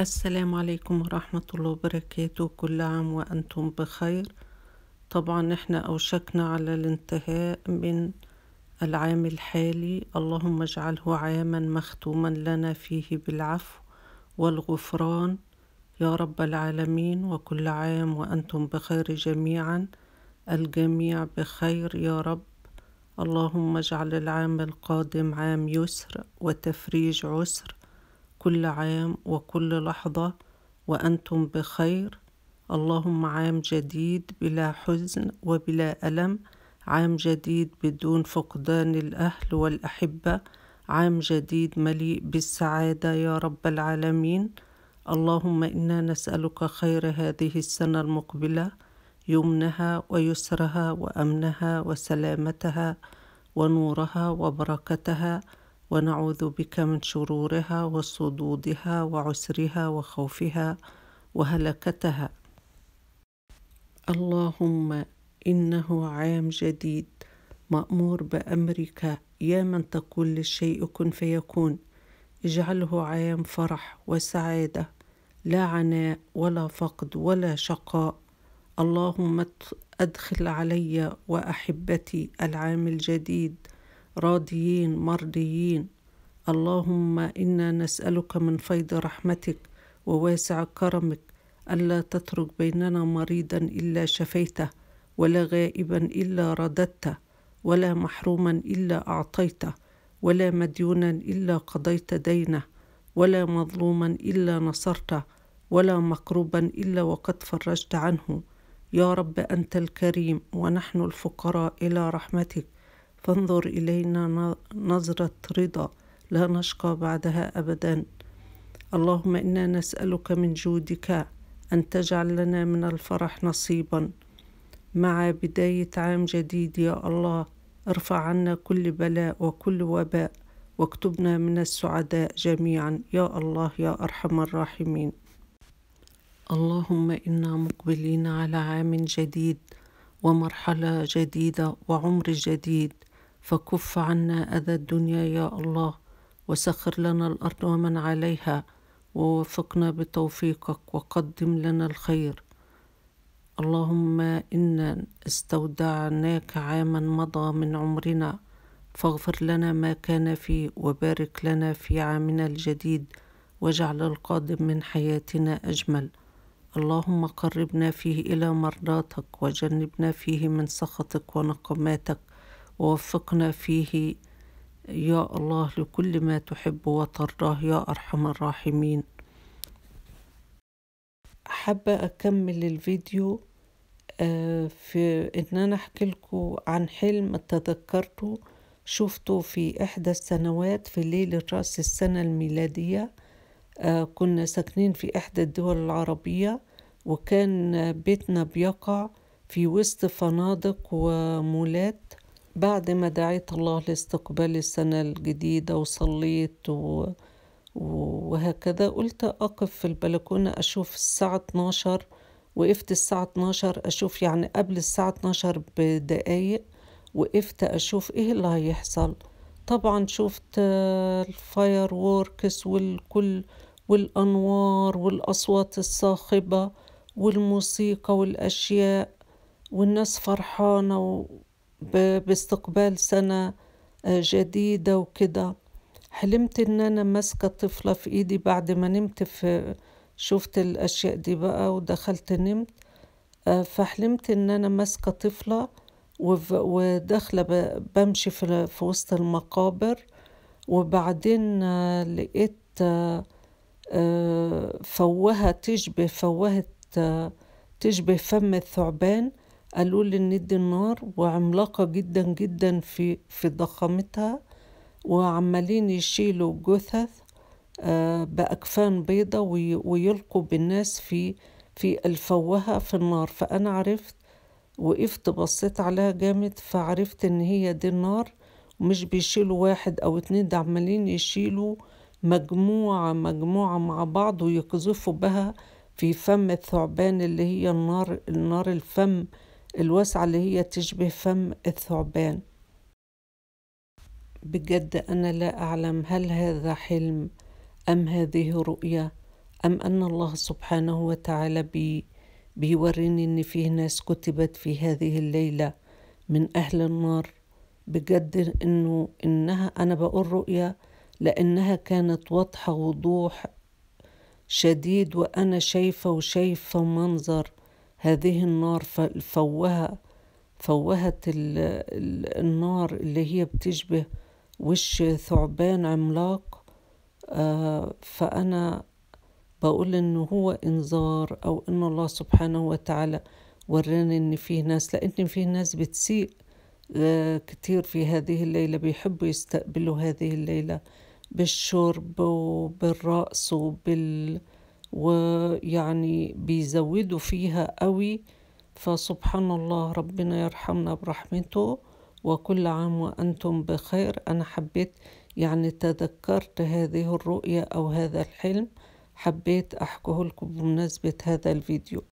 السلام عليكم ورحمة الله وبركاته كل عام وأنتم بخير طبعا احنا أوشكنا على الانتهاء من العام الحالي اللهم اجعله عاما مختوما لنا فيه بالعفو والغفران يا رب العالمين وكل عام وأنتم بخير جميعا الجميع بخير يا رب اللهم اجعل العام القادم عام يسر وتفريج عسر كل عام وكل لحظة وأنتم بخير اللهم عام جديد بلا حزن وبلا ألم عام جديد بدون فقدان الأهل والأحبة عام جديد مليء بالسعادة يا رب العالمين اللهم إنا نسألك خير هذه السنة المقبلة يمنها ويسرها وأمنها وسلامتها ونورها وبركتها ونعوذ بك من شرورها وصدودها وعسرها وخوفها وهلكتها اللهم انه عام جديد مامور بامرك يا من تقول للشيء كن فيكون اجعله عام فرح وسعاده لا عناء ولا فقد ولا شقاء اللهم ادخل علي واحبتي العام الجديد راضيين مرضيين اللهم انا نسالك من فيض رحمتك وواسع كرمك الا تترك بيننا مريضا الا شفيته ولا غائبا الا رددته ولا محروما الا اعطيته ولا مديونا الا قضيت دينه ولا مظلوما الا نصرته ولا مكروبا الا وقد فرجت عنه يا رب انت الكريم ونحن الفقراء الى رحمتك فانظر إلينا نظرة رضا لا نشقى بعدها أبدا اللهم إنا نسألك من جودك أن تجعل لنا من الفرح نصيبا مع بداية عام جديد يا الله ارفع عنا كل بلاء وكل وباء واكتبنا من السعداء جميعا يا الله يا أرحم الراحمين اللهم إنا مقبلين على عام جديد ومرحلة جديدة وعمر جديد فكف عنا أذى الدنيا يا الله وسخر لنا الأرض ومن عليها ووفقنا بتوفيقك وقدم لنا الخير اللهم إنا استودعناك عاما مضى من عمرنا فاغفر لنا ما كان فيه وبارك لنا في عامنا الجديد واجعل القادم من حياتنا أجمل اللهم قربنا فيه إلى مرضاتك وجنبنا فيه من سخطك ونقماتك ووفقنا فيه يا الله لكل ما تحب وترضاه يا أرحم الراحمين حابة أكمل الفيديو آه، في إن أنا أحكي لكم عن حلم تذكرته شفته في إحدى السنوات في ليلة رأس السنة الميلادية آه، كنا ساكنين في إحدى الدول العربية وكان بيتنا بيقع في وسط فنادق ومولات بعد ما دعيت الله لاستقبال السنة الجديدة وصليت و... وهكذا قلت أقف في البلكونة أشوف الساعة 12 وقفت الساعة 12 أشوف يعني قبل الساعة 12 بدقايق وقفت أشوف إيه اللي هيحصل طبعا شفت الفاير ووركس والكل والأنوار والأصوات الصاخبة والموسيقى والأشياء والناس فرحانة و... باستقبال سنة آه، جديدة وكده حلمت ان انا ماسكة طفلة في ايدي بعد ما نمت في شفت الاشياء دي بقى ودخلت نمت آه، فحلمت ان انا ماسكة طفلة وداخلة بمشي في وسط المقابر وبعدين آه، لقيت فوهة تشبه فوهة تشبه فم الثعبان قالوا لي ان دي النار وعملاقة جدا جدا في في ضخامتها وعمالين يشيلوا جثث آه، بأكفان بيضة ويلقوا بالناس في في الفوهة في النار فأنا عرفت وقفت بصيت عليها جامد فعرفت إن هي دي النار ومش بيشيلوا واحد أو اتنين ده عمالين يشيلوا مجموعة مجموعة مع بعض ويقذفوا بها في فم الثعبان اللي هي النار النار الفم الواسعة اللي هي تشبه فم الثعبان بجد أنا لا أعلم هل هذا حلم أم هذه رؤية أم أن الله سبحانه وتعالى بي بيوريني إن فيه ناس كتبت في هذه الليلة من أهل النار بجد إنه إنها أنا بقول رؤية لأنها كانت واضحة وضوح شديد وأنا شايفة وشايفة منظر هذه النار فوها فوهت النار اللي هي بتشبه وش ثعبان عملاق آه، فأنا بقول إنه هو إنذار أو إن الله سبحانه وتعالى وراني إن فيه ناس لأن فيه ناس بتسيء آه، كتير في هذه الليلة بيحبوا يستقبلوا هذه الليلة بالشرب وبالرأس وبال ويعني بيزودوا فيها قوي فسبحان الله ربنا يرحمنا برحمته وكل عام وأنتم بخير أنا حبيت يعني تذكرت هذه الرؤية أو هذا الحلم حبيت أحكيه لكم بمناسبة هذا الفيديو